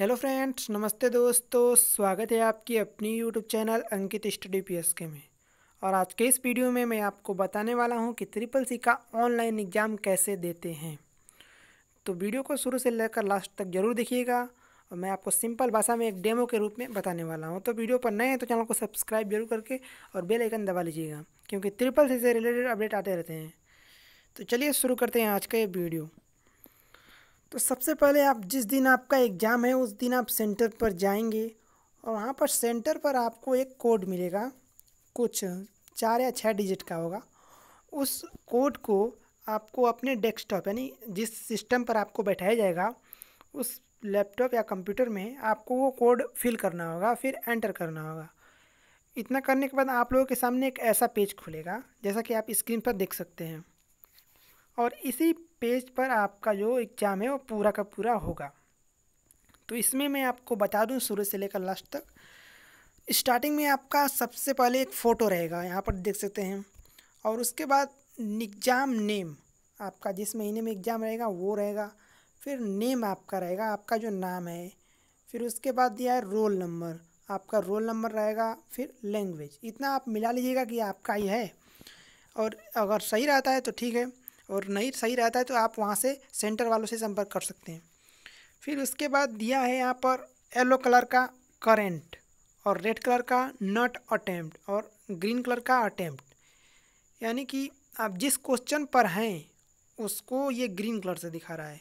hello friends नमस्ते दोस्तों स्वागत है आपकी अपनी YouTube channel Ankit study PSK में और आज के इस वीडियो में मैं आपको बताने वाला हूं कि ट्रिपल सी का ऑनलाइन एग्ज़ाम कैसे देते हैं तो वीडियो को शुरू से लेकर लास्ट तक जरूर देखिएगा और मैं आपको सिंपल भाषा में एक डेमो के रूप में बताने वाला हूँ तो वीडियो पर नए हैं तो चैनल को सब्सक्राइब जरूर करके और बेलाइकन दबा लीजिएगा क्योंकि ट्रिपल सी से रिलेटेड अपडेट आते रहते हैं तो चलिए शुरू करते हैं आज का ये वीडियो तो सबसे पहले आप जिस दिन आपका एग्ज़ाम है उस दिन आप सेंटर पर जाएंगे और वहाँ पर सेंटर पर आपको एक कोड मिलेगा कुछ चार या छः डिजिट का होगा उस कोड को आपको अपने डेस्कटॉप यानी जिस सिस्टम पर आपको बैठाया जाएगा उस लैपटॉप या कंप्यूटर में आपको वो कोड फिल करना होगा फिर एंटर करना होगा इतना करने के बाद आप लोगों के सामने एक ऐसा पेज खुलेगा जैसा कि आप स्क्रीन पर देख सकते हैं और इसी पेज पर आपका जो एग्ज़ाम है वो पूरा का पूरा होगा तो इसमें मैं आपको बता दूं शुरू से लेकर लास्ट तक स्टार्टिंग में आपका सबसे पहले एक फ़ोटो रहेगा यहाँ पर देख सकते हैं और उसके बाद एग्ज़ाम नेम आपका जिस महीने में एग्ज़ाम रहेगा वो रहेगा फिर नेम आपका रहेगा आपका जो नाम है फिर उसके बाद दिया है रोल नंबर आपका रोल नंबर रहेगा फिर लैंग्वेज इतना आप मिला लीजिएगा कि आपका ही है और अगर सही रहता है तो ठीक है और नहीं सही रहता है तो आप वहाँ से सेंटर वालों से संपर्क कर सकते हैं फिर उसके बाद दिया है यहाँ पर येलो कलर का करेंट और रेड कलर का नॉट अटैम्प्ट और ग्रीन कलर का अटैम्प्ट यानी कि आप जिस क्वेश्चन पर हैं उसको ये ग्रीन कलर से दिखा रहा है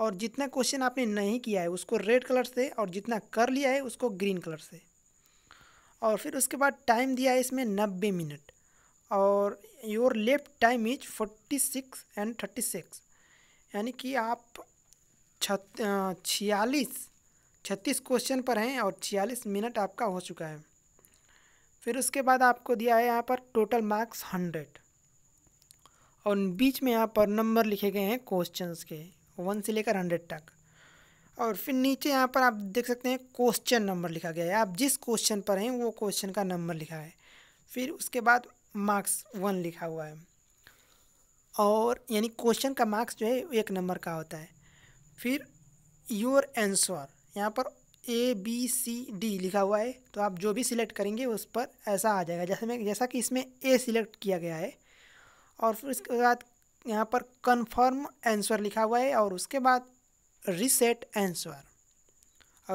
और जितना क्वेश्चन आपने नहीं किया है उसको रेड कलर से और जितना कर लिया है उसको ग्रीन कलर से और फिर उसके बाद टाइम दिया है इसमें नब्बे मिनट और your left time is forty six and thirty six यानी कि आप छियालीस छत्तीस क्वेश्चन पर हैं और छियालीस मिनट आपका हो चुका है फिर उसके बाद आपको दिया है यहाँ पर टोटल मार्क्स हंड्रेड और बीच में यहाँ पर नंबर लिखे गए हैं क्वेश्चंस के वन से लेकर हंड्रेड तक और फिर नीचे यहाँ पर आप देख सकते हैं क्वेश्चन नंबर लिखा गया है आप जिस क्वेश्चन पर हैं वो क्वेश्चन का नंबर लिखा है फिर उसके बाद मार्क्स वन लिखा हुआ है और यानी क्वेश्चन का मार्क्स जो है एक नंबर का होता है फिर योर आंसर यहाँ पर ए बी सी डी लिखा हुआ है तो आप जो भी सिलेक्ट करेंगे उस पर ऐसा आ जाएगा जैसे मैं जैसा कि इसमें ए सिलेक्ट किया गया है और फिर उसके बाद यहाँ पर कन्फर्म आंसर लिखा हुआ है और उसके बाद रिसेट आंसर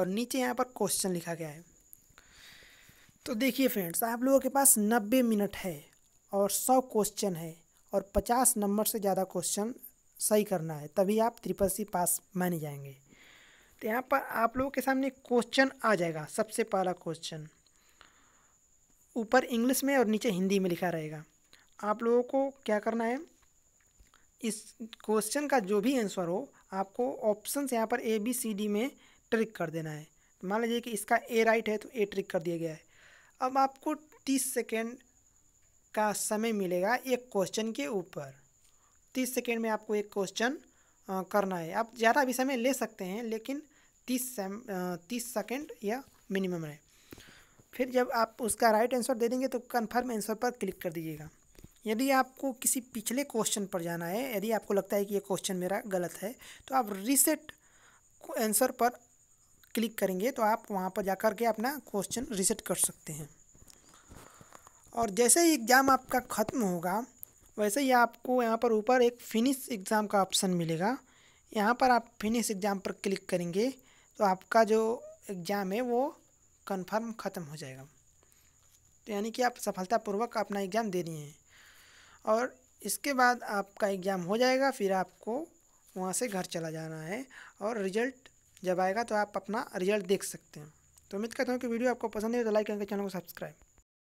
और नीचे यहाँ पर क्वेश्चन लिखा गया है तो देखिए फ्रेंड्स आप लोगों के पास नब्बे मिनट है और सौ क्वेश्चन है और पचास नंबर से ज़्यादा क्वेश्चन सही करना है तभी आप ट्रिपल सी पास माने जाएंगे तो यहाँ पर आप लोगों के सामने क्वेश्चन आ जाएगा सबसे पहला क्वेश्चन ऊपर इंग्लिश में और नीचे हिंदी में लिखा रहेगा आप लोगों को क्या करना है इस क्वेश्चन का जो भी आंसर हो आपको ऑप्शन यहाँ पर ए बी सी डी में ट्रिक कर देना है मान लीजिए कि इसका ए राइट है तो ए ट्रिक कर दिया गया है अब आपको तीस सेकेंड का समय मिलेगा एक क्वेश्चन के ऊपर तीस सेकेंड में आपको एक क्वेश्चन करना है आप ज़्यादा भी समय ले सकते हैं लेकिन तीस से तीस सेकेंड या मिनिमम है फिर जब आप उसका राइट आंसर दे देंगे तो कन्फर्म आंसर पर क्लिक कर दीजिएगा यदि आपको किसी पिछले क्वेश्चन पर जाना है यदि आपको लगता है कि ये क्वेश्चन मेरा गलत है तो आप रिसेट आंसर पर क्लिक करेंगे तो आप वहाँ पर जाकर के अपना क्वेश्चन रिसेट कर सकते हैं और जैसे ही एग्ज़ाम आपका ख़त्म होगा वैसे ही आपको यहाँ पर ऊपर एक फिनिश एग्ज़ाम का ऑप्शन मिलेगा यहाँ पर आप फिनिश एग्ज़ाम पर क्लिक करेंगे तो आपका जो एग्ज़ाम है वो कंफर्म ख़त्म हो जाएगा तो यानी कि आप सफलतापूर्वक अपना एग्ज़ाम दे रही हैं और इसके बाद आपका एग्ज़ाम हो जाएगा फिर आपको वहाँ से घर चला जाना है और रिजल्ट जब आएगा तो आप अपना रिजल्ट देख सकते हैं तो उम्मीद करता हूँ कि वीडियो आपको पसंद है तो लाइक करके चैनल को सब्सक्राइब